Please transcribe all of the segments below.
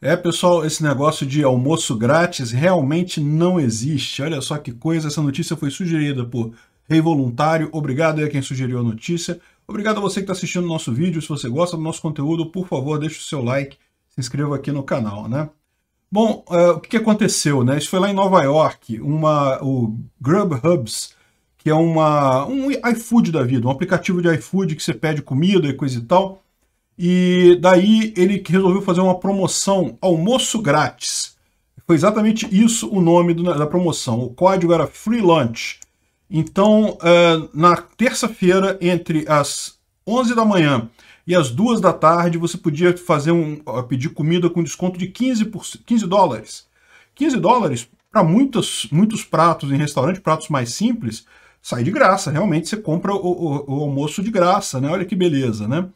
É, pessoal, esse negócio de almoço grátis realmente não existe. Olha só que coisa, essa notícia foi sugerida por Rei Voluntário. Obrigado aí a quem sugeriu a notícia. Obrigado a você que está assistindo o nosso vídeo. Se você gosta do nosso conteúdo, por favor, deixe o seu like, se inscreva aqui no canal, né? Bom, uh, o que aconteceu, né? Isso foi lá em Nova York, uma, o Grubhubs, que é uma, um iFood da vida, um aplicativo de iFood que você pede comida e coisa e tal, e daí ele resolveu fazer uma promoção almoço grátis. Foi exatamente isso o nome do, da promoção. O código era Free Lunch. Então, é, na terça-feira, entre as 11 da manhã e as 2 da tarde, você podia fazer um, pedir comida com desconto de 15, por, 15 dólares. 15 dólares para muitos, muitos pratos em restaurante, pratos mais simples, sai de graça. Realmente, você compra o, o, o almoço de graça, né? Olha que beleza, né?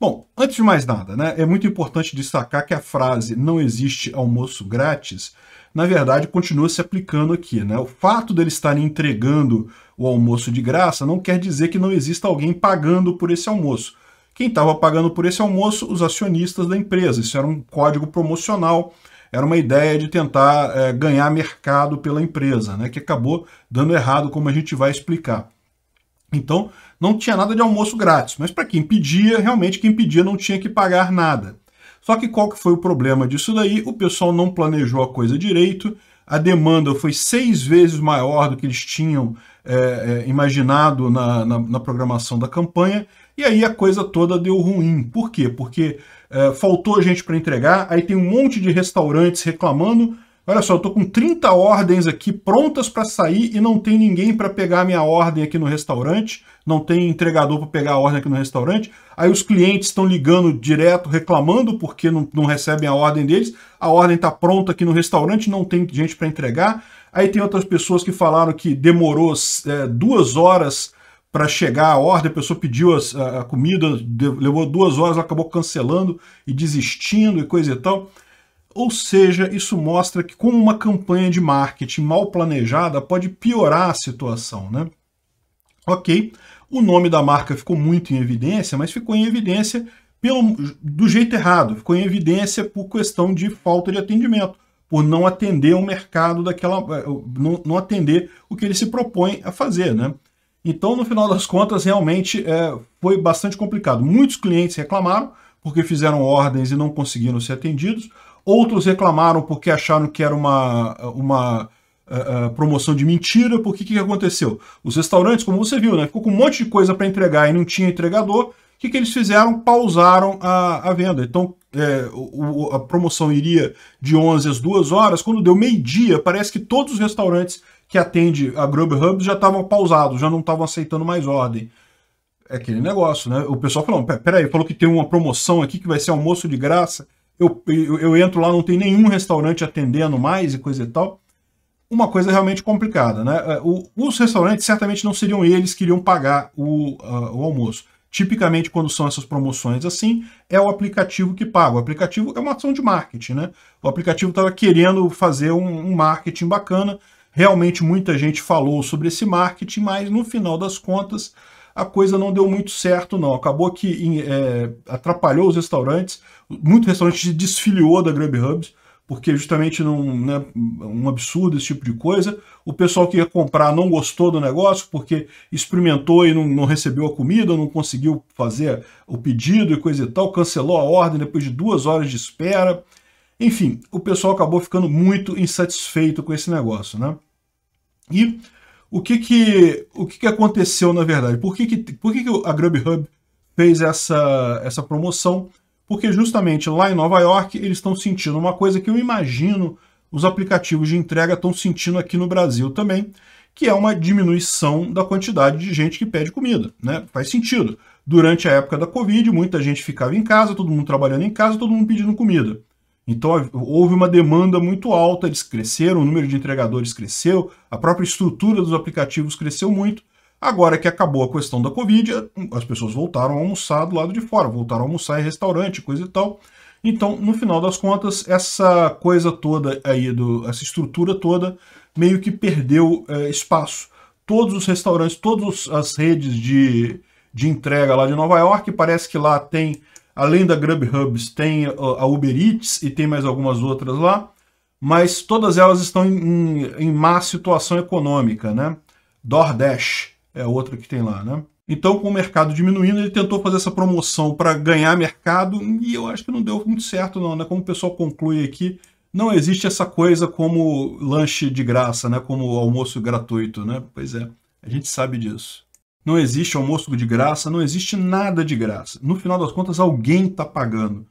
Bom, antes de mais nada, né, é muito importante destacar que a frase não existe almoço grátis, na verdade, continua se aplicando aqui. Né? O fato deles estarem entregando o almoço de graça não quer dizer que não exista alguém pagando por esse almoço. Quem estava pagando por esse almoço? Os acionistas da empresa. Isso era um código promocional, era uma ideia de tentar é, ganhar mercado pela empresa, né, que acabou dando errado, como a gente vai explicar. Então, não tinha nada de almoço grátis, mas para quem pedia, realmente quem pedia não tinha que pagar nada. Só que qual que foi o problema disso daí? O pessoal não planejou a coisa direito, a demanda foi seis vezes maior do que eles tinham é, é, imaginado na, na, na, programação da campanha, e aí a coisa toda deu ruim. Por quê? Porque é, faltou gente para entregar, aí tem um monte de restaurantes reclamando, Olha só, eu tô com 30 ordens aqui prontas para sair e não tem ninguém para pegar a minha ordem aqui no restaurante, não tem entregador para pegar a ordem aqui no restaurante. Aí os clientes estão ligando direto, reclamando porque não, não recebem a ordem deles. A ordem está pronta aqui no restaurante, não tem gente para entregar. Aí tem outras pessoas que falaram que demorou é, duas horas para chegar a ordem, a pessoa pediu a, a comida, de, levou duas horas, acabou cancelando e desistindo e coisa e tal. Ou seja, isso mostra que como uma campanha de marketing mal planejada pode piorar a situação, né? Ok, o nome da marca ficou muito em evidência, mas ficou em evidência pelo, do jeito errado, ficou em evidência por questão de falta de atendimento, por não atender o mercado daquela. Eh, não, não atender o que ele se propõe a fazer, né? Então, no final das contas, realmente é, foi bastante complicado. Muitos clientes reclamaram porque fizeram ordens e não conseguiram ser atendidos. Outros reclamaram porque acharam que era uma, uma uh, promoção de mentira. Porque o que, que, aconteceu? Os restaurantes, como você viu, né, ficou com um monte de coisa para entregar e não tinha entregador. O que, que eles fizeram? Pausaram a, a venda. Então, é, o, a promoção iria de 11 às 2 horas. Quando deu meio-dia, parece que todos os restaurantes que atendem a Grubhub já estavam pausados, já não estavam aceitando mais ordem é aquele negócio, né? O pessoal falou, peraí, falou que tem uma promoção aqui que vai ser almoço de graça eu, eu, eu entro lá, não tem nenhum restaurante atendendo mais e coisa e tal uma coisa realmente complicada, né? É, os restaurantes certamente não seriam eles que iriam pagar o, uh, o, almoço. Tipicamente, quando são essas promoções assim, é o aplicativo que paga. O aplicativo é uma ação de marketing, né? O aplicativo estava querendo fazer um, um, marketing bacana. Realmente, muita gente falou sobre esse marketing, mas no final das contas, a coisa não deu muito certo, não. Acabou que é, atrapalhou os restaurantes, muito restaurante desfiliou da Grubhub, porque justamente não né, um absurdo esse tipo de coisa. O pessoal que ia comprar não gostou do negócio, porque experimentou e não, não recebeu a comida, não conseguiu fazer o pedido e coisa e tal, cancelou a ordem depois de duas horas de espera. Enfim, o pessoal acabou ficando muito insatisfeito com esse negócio, né? E o que que, o que, que aconteceu na verdade? Por que, que, por que, que a Grubhub fez essa, essa promoção? Porque justamente lá em Nova York eles estão sentindo uma coisa que eu imagino os aplicativos de entrega estão sentindo aqui no Brasil também, que é uma diminuição da quantidade de gente que pede comida, né? Faz sentido. Durante a época da Covid, muita gente ficava em casa, todo mundo trabalhando em casa, todo mundo pedindo comida. Então houve uma demanda muito alta, eles cresceram, o número de entregadores cresceu, a própria estrutura dos aplicativos cresceu muito. Agora que acabou a questão da Covid, as pessoas voltaram a almoçar do lado de fora, voltaram a almoçar em restaurante, coisa e tal. Então, no final das contas, essa coisa toda aí, do, essa estrutura toda, meio que perdeu é, espaço. Todos os restaurantes, todas as redes de, de entrega lá de Nova York, parece que lá tem Além da Grubhubs, tem uh, a Uber Eats e tem mais algumas outras lá, mas todas elas estão em, em, em má situação econômica, né? DoorDash é outra que tem lá, né? Então, com o mercado diminuindo, ele tentou fazer essa promoção para ganhar mercado e eu acho que não deu muito certo, não, né? Como o pessoal conclui aqui, não existe essa coisa como lanche de graça, né? Como almoço gratuito, né? Pois é, a gente sabe disso não existe almoço de graça, não existe nada de graça. No final das contas, alguém está pagando.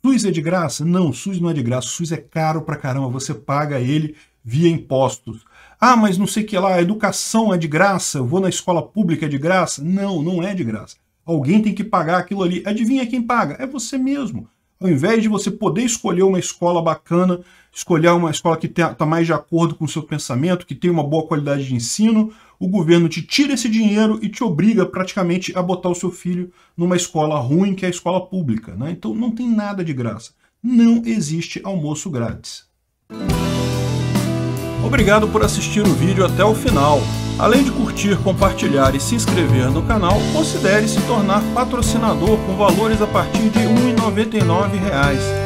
SUS é de graça? Não, SUS não é de graça. SUS é caro pra caramba, você paga ele via impostos. Ah, mas não sei o que lá, a educação é de graça, eu vou na escola pública é de graça? Não, não é de graça. Alguém tem que pagar aquilo ali. Adivinha quem paga? É você mesmo. Ao invés de você poder escolher uma escola bacana, escolher uma escola que está tá mais de acordo com o seu pensamento, que tem uma boa qualidade de ensino, o governo te tira esse dinheiro e te obriga praticamente a botar o seu filho numa escola ruim, que é a escola pública. Né? Então não tem nada de graça. Não existe almoço grátis. Obrigado por assistir o vídeo até o final. Além de curtir, compartilhar e se inscrever no canal, considere se tornar patrocinador com valores a partir de R$ 1,99